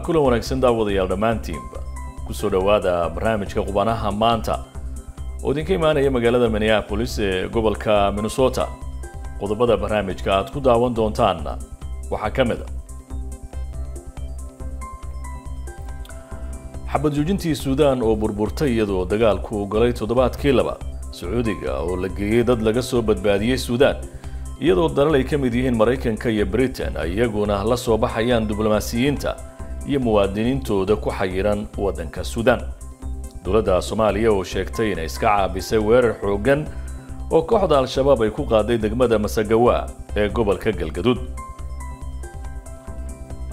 kulan wanaagsan daawadayaal dhammaantiinba kusoo dhowaada barnaamijka qubanaha maanta oo idinka imaanaya magaalada minneapolis ee gobolka minnesota qodobada barnaamijka aad ku daawan doontaanna waxaa ka mid a xabad joojintii suudaan oo burburtay iyadoo dagaalku golay toddobaadkii labaad sacuudiga oo la geeyey dad laga soo badbaadiyey suudaan iyadoo dalal ay ka mid yihiin maraykanka iyo britain ay iyaguna la soo baxayaan diblomaasiyiinta iyo muwaadiniintooda ku xayiran waddanka suudaan dowladda soomaaliya oo sheegtay inay iska caabisay weerar xooggan oo kooxda al-shabaab ay ku qaaday degmada masagawa ee gobolka galgaduud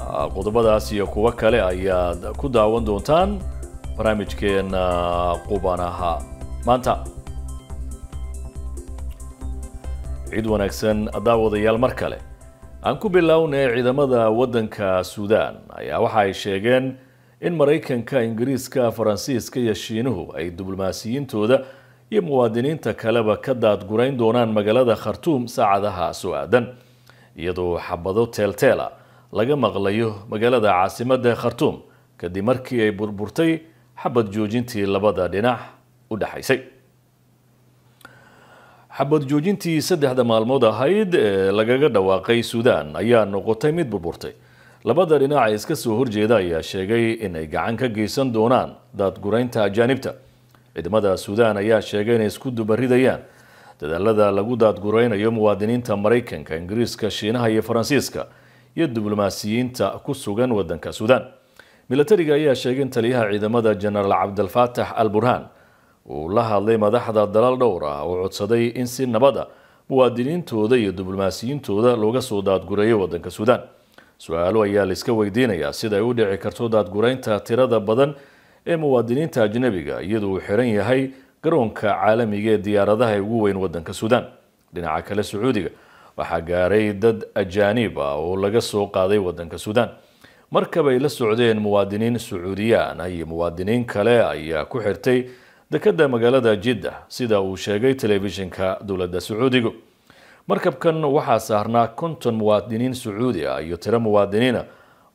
ah, qodobadaas iyo kuwo kale ayaad ku daawan doontaan barnaamijkeena qubanaha maanta ciid wanaagsan daawadayaal mar kale aan ku bilownay ciidamada waddanka suudaan ayaa waxa ay sheegeen in maraykanka ingiriiska faransiiska iyo shiinuhu ay diblomaasiyiintooda iyo muwaadiniinta kaleba ka daadgurayn doonaan magaalada khartuum saacadaha soo aadan iyadoo xabado teelteela ah laga maqlayo magaalada caasimada khartuum kadib markii ay burburtay xabad joojintii labada dhinac u dhexaysay xabad joojintii saddexda maalmood ahayd ee lagaga dhawaaqay suudaan ayaa noqotay mid burburtay labada dhinac ee iska soo horjeeda ayaa sheegay in ay gacan ka geysan doonaan daadguraynta ajaanibta ciidamada suudaan ayaa sheegay inay isku dubaridayaan dadaalada lagu daadguraynayo muwaadiniinta maraykanka ingiriiska shiinaha iyo faransiiska iyo diblomaasiyiinta ku sugan waddanka suudaan milatariga ayaa sheegay in taliyaha ciidamada jenaraal cabdilfaatax al burhaan uu la hadlay madaxda dalal dhowr ah oo codsaday in si nabada ah muwaadiniintooda iyo diblomaasiyiintooda looga soo daadgureeyo waddanka suudaan su-aalo ayaa layska weydiinayaa sida ay u dhici karto daadguraynta tirada badan ee muwaadiniinta ajnabiga iyadoo uu xiran yahay garoonka caalamiga ee diyaaradaha ugu weyn waddanka suudaan dhinaca kale sacuudiga waxaa gaaray dad ajaanib ah oo laga soo qaaday waddanka suudaan markabay la socdeen muwaadiniin sacuudiyaan iyo muwaadiniin kale ayaa ku xirtay dekedda magaalada jidda sida uu sheegay telefishinka dowladda sacuudigu markabkan waxaa saarnaa konton muwaadiniin sacuudi ah iyo tiro muwaadiniina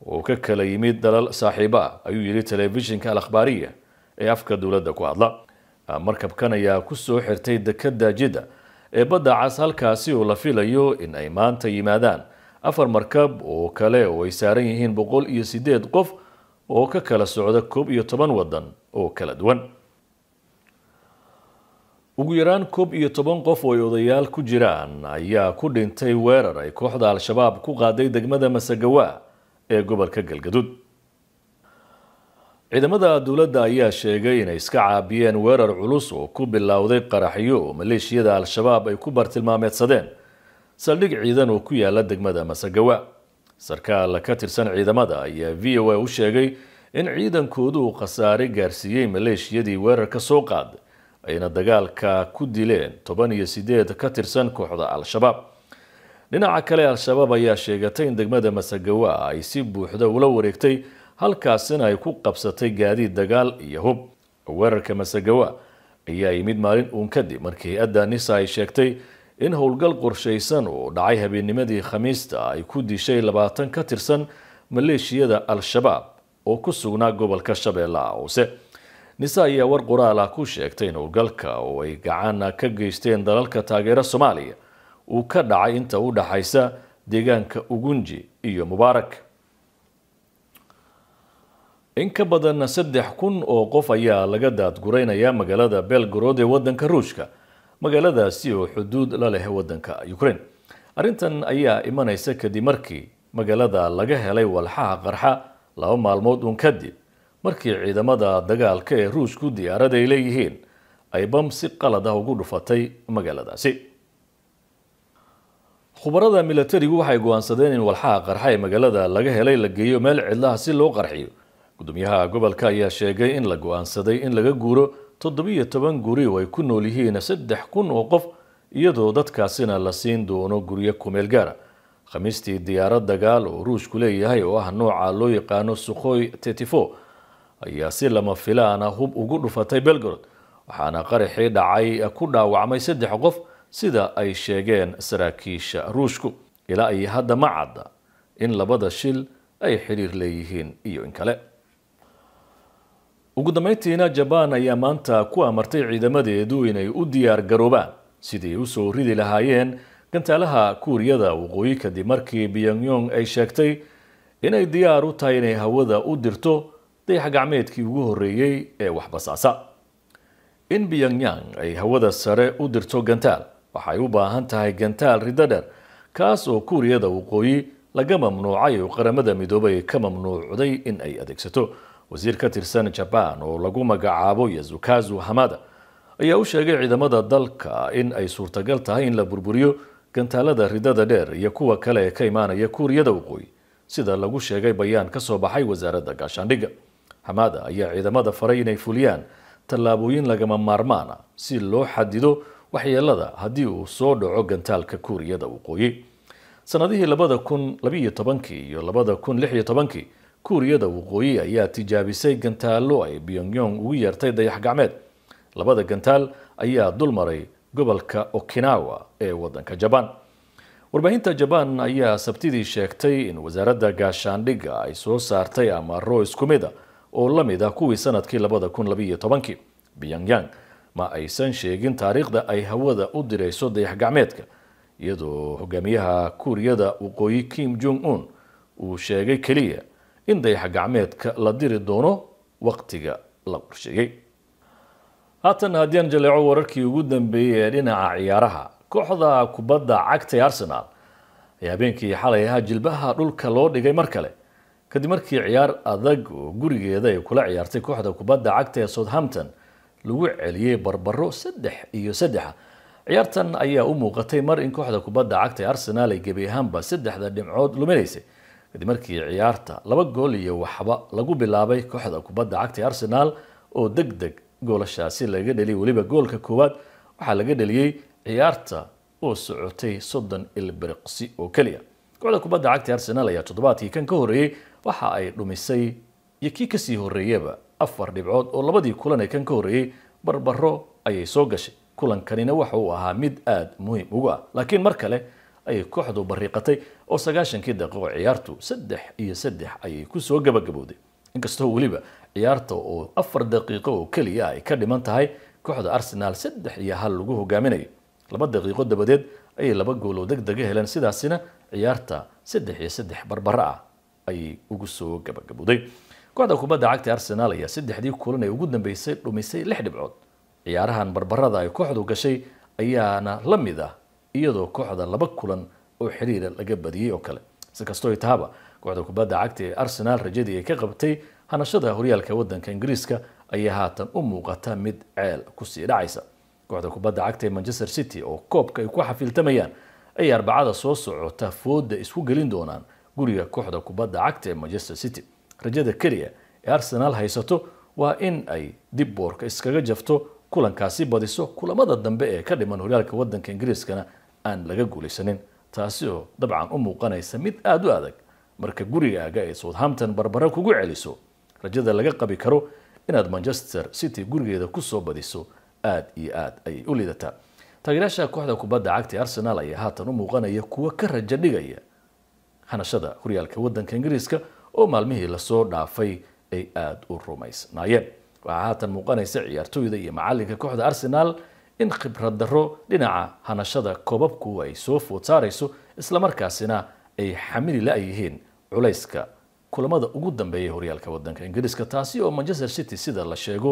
oo ka kala yimid dalal saaxiibo ah ayuu yidhi telefishinka alakhbaariya ee afka dowladda ku hadla markabkan ayaa ku soo xirtay dekedda jidda ee badda cas halkaasi oo la filayo in ay maanta yimaadaan afar markab oo kale oo ay saaran yihiin boqol iyo sideed qof oo ka kala socda koob iyo toban waddan oo kala duwan ugu yaraan koob iyo toban qof oo odayaal ku jiraan ayaa ku dhintay weerar ay kooxda al-shabaab ku qaaday degmada masagawa ee gobolka galgaduud ciidamada dowladda ayaa sheegay inay iska caabiyeen weerar culus oo ku bilowday qaraxyo oo maleeshiyada al-shabaab ay ku bartilmaameedsadeen saldhig ciidan oo ku yaala degmada masagawa sarkaal ka tirsan ciidamada ayaa v o a u sheegay in ciidankoodu uu khasaare gaarsiiyey maleeshiyadii weerarka soo qaaday ayna dagaalka ku dileen toban iyo sideed ka tirsan kooxda al-shabaab dhinaca kale al-shabaab ayaa sheegatay in degmada masagawa ay si buuxda ula wareegtay halkaasina ay ku qabsatay gaadiid dagaal iyo hub weerarka masagawa ayaa yimid maalin uun kadib markii hay-adda nisa ay sheegtay in howlgal qorshaysan uu dhacay habeennimadii khamiista ay ku dishay labaatan ka tirsan maleeshiyada al-shabaab oo ku sugnaa gobolka shabeellaha hoose nise ayaa war ah ku sheegtay in howlgalka oo ay gacan ka geysteen dalalka taageera soomaaliya uu ka dhacay inta u dhaxaysa deegaanka ugunji iyo mubaarak in ka badan saddex kun oo qof ayaa laga daadguraynayaa magaalada belgorod ee wadanka ruushka magaaladaasi oo xuduud la leh wadanka ukraine arrintan ayaa imanaysa kadib markii magaalada laga helay walxaha qarxa laba maalmood uun kadib markii ciidamada dagaalka ee ruushku diyaarad ay leeyihiin ay bam si qalad ah ugu dhufatay magaaladaasi khubarada milatarigu waxay go-aansadeen in walxaha qarxa ee magaalada laga helay la geeyo meel cidlaha si loo qarxiyo gudoomiyaha gobolka ayaa sheegay in la go-aansaday in laga guuro toddobiyo toban guri oo ay ku nool yihiin saddex kun oo qof iyadoo dadkaasina la siin doono guryo kumeel gaara ah. khamiistii diyaarad dagaal oo ruushku leeyahay oo ah nooca loo yaqaano sukhoi tetifor ayaa si lama filaana ah hub ugu dhufatay belgorod waxaana qaraxii dhacay ku dhaawacmay saddex qof sida ay sheegeen saraakiisha ruushku ilaa iyo hadda ma cadda in labada shil ay xiriir leeyihiin iyo in kale ugu dambeyntiina jabaan ayaa maanta ku amartay ciidamadeedu inay u diyaar garoobaan sidii usoo ridi lahaayeen gantaalaha kuuriyada waqooyi kadib markii pyongyong ay sheegtay inay diyaar u tahay inay hawada u dirto dayax gacmeedkii ugu horreeyey ee waxbasaasa in pyongyang ay hawada sare u dirto gantaal waxay u baahan tahay gantaal riddo dheer kaas oo kuuriyada waqooyi laga mamnuucay oo qaramada midoobay ka mamnuucday in ay adeegsato wasiir ka tirsan jabaan oo lagu magacaabo yazukazu hamada ayaa u sheegay ciidamada dalka in ay suurtagal tahay in la burburiyo gantaalada ridada dheer iyo kuwa kale ee ka imaanaya kuuriyada waqooyi sida lagu sheegay bayaan ka soo baxay wasaaradda gaashaandhigga hamaada ayaa ciidamada faray inay fuliyaan tallaabooyin lagama maarmaan ah si loo xadido waxyeelada haddii uu soo dhaco gantaalka kuuriyada waqooyi sanadihii labada kun labiiyo tobankii iyo labada kun lix iyo tobankii kuuriyada waqooyi ayaa tijaabisay gantaallo ay pyongyong ugu yeertay dayax gacmeed labada gantaal ayaa dulmaray gobolka okinawa ee wadanka jabaan warbaahinta jabaan ayaa sabtidii sheegtay in wasaaradda gaashaandhigga ay soo saartay amarro isku mid a oo la mid ah kuwii sanadkii labada kun labiiyo tobankii pyongyang ma aysan sheegin taariikhda ay hawada u dirayso dayax gacmeedka iyadoo hogaamiyaha kuuriyada waqooyi kim jong un uu sheegay keliya in dayax gacmeedka la diri doono waqtiga la qorsheeyey haatan haddii aan jaleeco wararkii ugu dambeeyey ee dhinaca ciyaaraha kooxda kubadda cagta ee arsenaal ayaa habeenkii xalay ahaa jilbaha dhulka loo dhigay mar kale kadib markii ciyaar adag oo gurigeeda ay kula ciyaartay kooxda kubadda cagta ee southhampton lagu celiyey barbaro saddex iyo saddexa ciyaartan ayaa u muuqatay mar in kooxda kubadda cagta ee arsenaal ay gebi ahaanba saddexda dhimcood luminaysay kadib markii ciyaarta laba gool iyo waxba lagu bilaabay kooxda kubadda cagta ee arsenaal oo deg deg goolashaasi laga dheliyay weliba goolka koowaad waxaa laga dheliyey ciyaarta oo socotay soddon ilbiriqsi oo keliya kooxda kubadda cagta ee arsenaal ayaa toddobaadkii kan ka horeeyey waxa ay dhumisay iyo kii kasii horeeyaba afar dhibcood oo labadii kulan ee kan ka horreeyey barbaro ayay soo gashay kulankanina waxa uu ahaa mid aada muhiim ugu ah laakiin mar kale ayay kooxdu bariiqatay oo sagaashankii daqiiqo ciyaartu saddex iyo saddex ayay kusoo gabagabowday inkastoo weliba ciyaarta oo afar daqiiqo oo keliya ay ka dhiman tahay kooxda arsenaal saddex iyo hal lagu hogaaminayay laba daqiiqo dabadeed ayay laba gooloo deg dega heleen sidaasina ciyaarta saddex iyo saddex barbaro ah ayay ugu soo gabagabowday kooxda kubadda cagta arsenaal ayaa saddexdii kulan ee ugu dambeysay dhumisay lix dhibcood ciyaarahan barbarada ay kooxdu gashay ayaana la mid ah iyadoo kooxda laba kulan oo xiriira laga badiyey oo kale si kastoo tahaba kooxda kubadda cagta ee arsenaal rajadii ay ka qabtay hanashada horyaalka wadanka ingiriiska ayaa haatan u muuqata mid ceel kusii dhacaysa kooxda kubadda cagta ee manchester city oo koobka ay ku xafiiltamayaan ayay arbacada soo socota fooda isku gelin doonaan guriga kooxda kubadda cagta ee manchester city rajada keliya ee arsenaal haysato waa in ay dib boorka iskaga jafto kulankaasi badiso kulamada dambe ee ka dhiman horyaalka wadanka ingiriiskana aan laga guulaysanin taasi oo dabcan u muuqanaysa mid aada u adag marka gurigaaga ay southampton barbaro kugu celiso rajada laga qabi karo inaad manchester city gurigeeda kusoo badiso aada iyo aada ayay u liidataa taageerayaasha kooxda kubadda cagta ee arsenal ayaa haatan u muuqanaya kuwo ka rajo dhigaya hanashada horyaalka waddanka ingiriiska oo maalmihii lasoo dhaafay ay aada u rumaysnaayeen waxaa haatan muuqanaysa ciyaartooyda iyo macalinka kooxda arsenaal in khibrad darro dhinaca hanashada koobabku ay soo food saarayso islamarkaasina ay xamili la-yihiin culayska kulamada ugu dambeeyay horyaalka wadanka ingiriiska taasi oo manchester city sida la sheego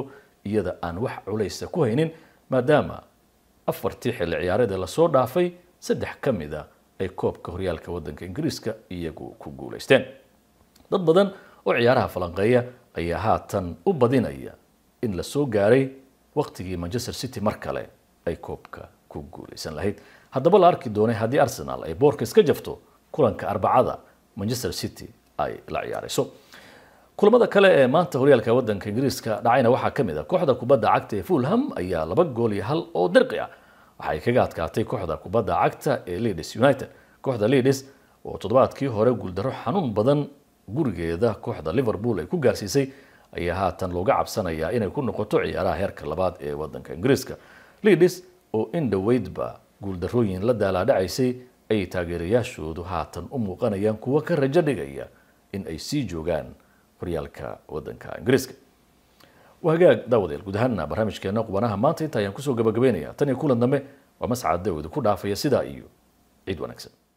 iyada aan wax culaysa ku haynin maadaama afartii xilli ciyaareed ee lasoo dhaafay saddex ka mid a ah ay koobka horyaalka wadanka ingiriiska iyagu ku guulaysteen dad badan oo ciyaaraha falanqeeya ayaa haatan u badinaya in lasoo gaaray waqtigii manchester city mar kale ay koobka ku guulaysan lahayd haddaba la arki doonay haddii arsenal ay boorka iska jafto kulanka arbacada manchester city ay la ciyaarayso kulamada kale ee maanta horyaalka waddanka ingiriiska dhacayna waxaa ka mid ah kooxda kubadda cagta ee fulham ayaa laba gool iyo hal oo dirqi ah waxay kaga adkaatay kooxda kubadda cagta ee leeds united kooxda leeds oo toddobaadkii hore guuldaro xanuun badan gurigeeda kooxda liverpool ay ku gaarsiisay ayaa haatan looga cabsanayaa inay ku noqoto ciyaaraha heerka labaad ee waddanka ingiriiska leeds oo indhaweydba dhoweydba guuldarooyin la daalaadhacaysay ay taageerayaashoodu haatan u muuqanayaan kuwo ka rajo dhigaya in ay sii joogaan horyaalka waddanka ingiriiska وهجاج داوديل قدهنا برنامج كنا قبناها مانتي تايان كسو جبجبينيا تاني كل النمى ومسعد داود كل عافية سدا إيو عيد ونكسب